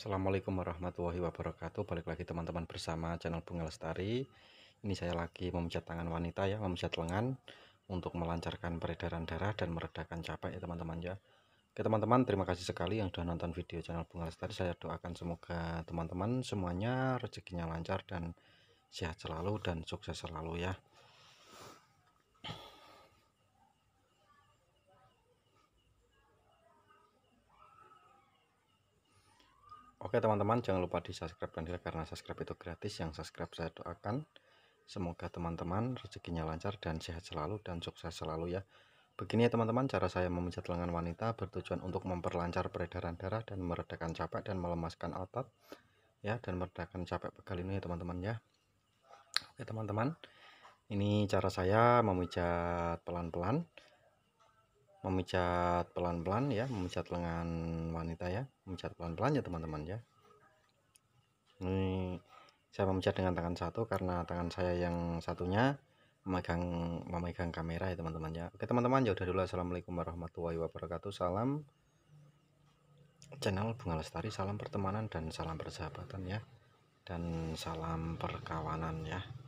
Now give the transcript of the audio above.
Assalamualaikum warahmatullahi wabarakatuh Balik lagi teman-teman bersama channel Bunga Lestari Ini saya lagi memijat tangan wanita ya Memijat lengan Untuk melancarkan peredaran darah dan meredakan capek ya teman-teman ya Oke teman-teman terima kasih sekali yang sudah nonton video channel Bunga Lestari Saya doakan semoga teman-teman semuanya rezekinya lancar dan sehat selalu dan sukses selalu ya Oke teman-teman jangan lupa di subscribe dan like karena subscribe itu gratis yang subscribe saya doakan semoga teman-teman rezekinya lancar dan sehat selalu dan sukses selalu ya begini ya teman-teman cara saya memijat lengan wanita bertujuan untuk memperlancar peredaran darah dan meredakan capek dan melemaskan otot ya dan meredakan capek pegal ini ya teman-teman ya Oke teman-teman ini cara saya memijat pelan-pelan memicat pelan-pelan ya memicat lengan wanita ya memicat pelan-pelan ya teman-teman ya ini saya memicat dengan tangan satu karena tangan saya yang satunya memegang memegang kamera ya teman-teman ya oke teman-teman ya udah dulu assalamualaikum warahmatullahi wabarakatuh salam channel bunga lestari salam pertemanan dan salam persahabatan ya dan salam perkawanan ya